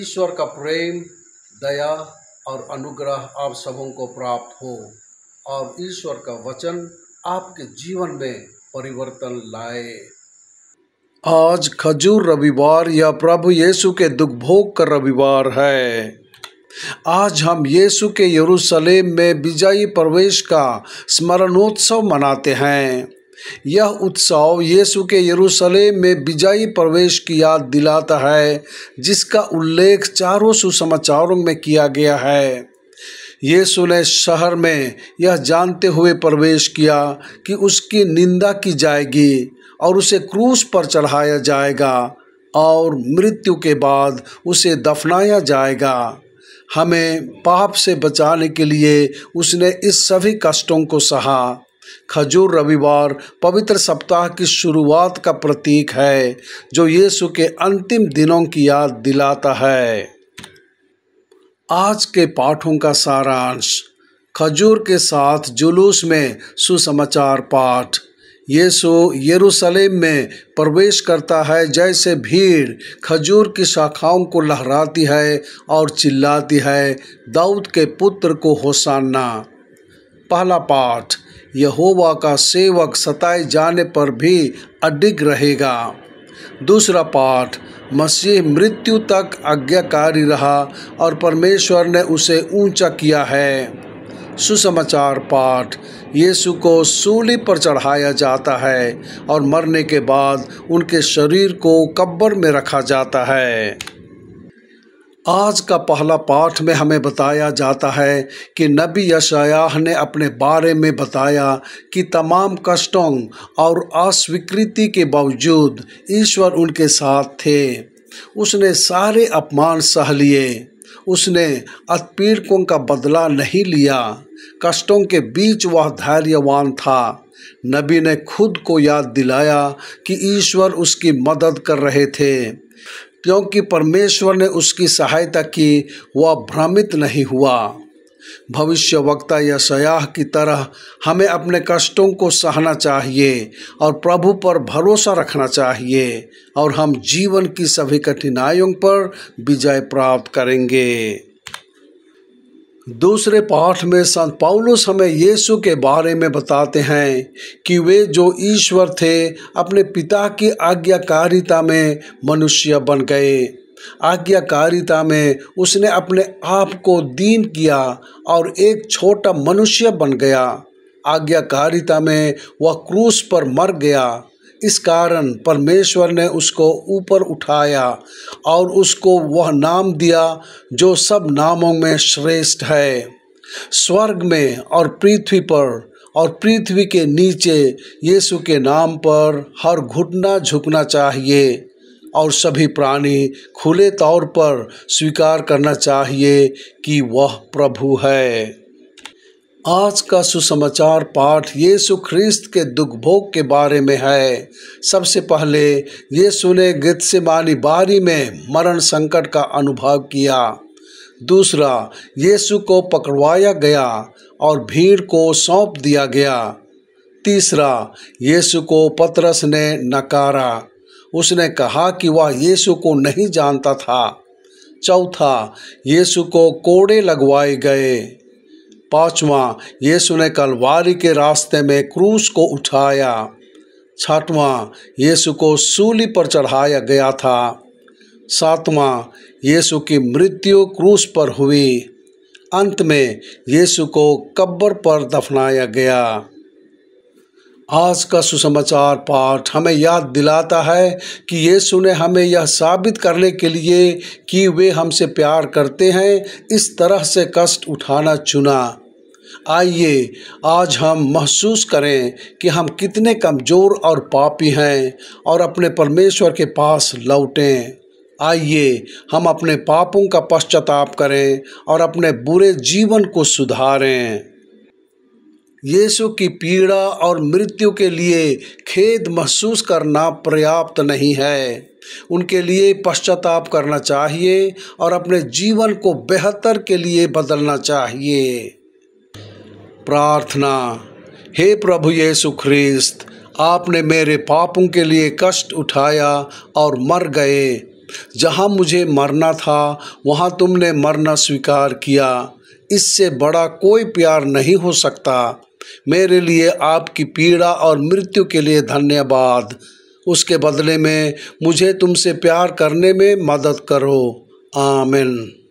ईश्वर का प्रेम दया और अनुग्रह आप सबों को प्राप्त हो और ईश्वर का वचन आपके जीवन में परिवर्तन लाए आज खजूर रविवार या प्रभु यीशु के दुख भोग का रविवार है आज हम यीशु के यरूशलेम में विजयी प्रवेश का स्मरणोत्सव मनाते हैं यह उत्सव यीशु के यरूशलेम में विजयी प्रवेश की याद दिलाता है जिसका उल्लेख चारों सुसमाचारों में किया गया है यीशु ने शहर में यह जानते हुए प्रवेश किया कि उसकी निंदा की जाएगी और उसे क्रूस पर चढ़ाया जाएगा और मृत्यु के बाद उसे दफनाया जाएगा हमें पाप से बचाने के लिए उसने इस सभी कष्टों को सहा खजूर रविवार पवित्र सप्ताह की शुरुआत का प्रतीक है जो यीशु के अंतिम दिनों की याद दिलाता है आज के पाठों का सारांश खजूर के साथ जुलूस में सुसमाचार पाठ यीशु यरूशलेम में प्रवेश करता है जैसे भीड़ खजूर की शाखाओं को लहराती है और चिल्लाती है दाऊद के पुत्र को होसाना पहला पाठ यहोवा का सेवक सताए जाने पर भी अडिग रहेगा दूसरा पाठ मसीह मृत्यु तक आज्ञाकारी रहा और परमेश्वर ने उसे ऊंचा किया है सुसमाचार पाठ यीशु को सूली पर चढ़ाया जाता है और मरने के बाद उनके शरीर को कब्बर में रखा जाता है आज का पहला पाठ में हमें बताया जाता है कि नबी यशायाह ने अपने बारे में बताया कि तमाम कष्टों और अस्वीकृति के बावजूद ईश्वर उनके साथ थे उसने सारे अपमान सह लिए उसने अतपीड़कों का बदला नहीं लिया कष्टों के बीच वह धैर्यवान था नबी ने खुद को याद दिलाया कि ईश्वर उसकी मदद कर रहे थे क्योंकि परमेश्वर ने उसकी सहायता की वह भ्रमित नहीं हुआ भविष्य वक्ता या सयाह की तरह हमें अपने कष्टों को सहना चाहिए और प्रभु पर भरोसा रखना चाहिए और हम जीवन की सभी कठिनाइयों पर विजय प्राप्त करेंगे दूसरे पाठ में संत पाउलुस हमें यीशु के बारे में बताते हैं कि वे जो ईश्वर थे अपने पिता की आज्ञाकारिता में मनुष्य बन गए आज्ञाकारिता में उसने अपने आप को दीन किया और एक छोटा मनुष्य बन गया आज्ञाकारिता में वह क्रूस पर मर गया इस कारण परमेश्वर ने उसको ऊपर उठाया और उसको वह नाम दिया जो सब नामों में श्रेष्ठ है स्वर्ग में और पृथ्वी पर और पृथ्वी के नीचे यीशु के नाम पर हर घुटना झुकना चाहिए और सभी प्राणी खुले तौर पर स्वीकार करना चाहिए कि वह प्रभु है आज का सुसमाचार पाठ यीशु ख्रीस्त के दुख भोग के बारे में है सबसे पहले यीशु ने गीत से मानी बारी में मरण संकट का अनुभव किया दूसरा यीशु को पकड़वाया गया और भीड़ को सौंप दिया गया तीसरा यीशु को पतरस ने नकारा उसने कहा कि वह यीशु को नहीं जानता था चौथा यीशु को कोड़े लगवाए गए पाँचवा यीशु ने कलवारी के रास्ते में क्रूस को उठाया छठवां यीशु को सूली पर चढ़ाया गया था सातवां यीशु की मृत्यु क्रूस पर हुई अंत में यीशु को कब्र पर दफनाया गया आज का सुसमाचार पाठ हमें याद दिलाता है कि यीशु ने हमें यह साबित करने के लिए कि वे हमसे प्यार करते हैं इस तरह से कष्ट उठाना चुना आइए आज हम महसूस करें कि हम कितने कमज़ोर और पापी हैं और अपने परमेश्वर के पास लौटें आइए हम अपने पापों का पश्चाताप करें और अपने बुरे जीवन को सुधारें यीशु की पीड़ा और मृत्यु के लिए खेद महसूस करना पर्याप्त नहीं है उनके लिए पश्चाताप करना चाहिए और अपने जीवन को बेहतर के लिए बदलना चाहिए प्रार्थना हे प्रभु यीशु ख्रिस्त आपने मेरे पापों के लिए कष्ट उठाया और मर गए जहाँ मुझे मरना था वहाँ तुमने मरना स्वीकार किया इससे बड़ा कोई प्यार नहीं हो सकता मेरे लिए आपकी पीड़ा और मृत्यु के लिए धन्यवाद उसके बदले में मुझे तुमसे प्यार करने में मदद करो आमिन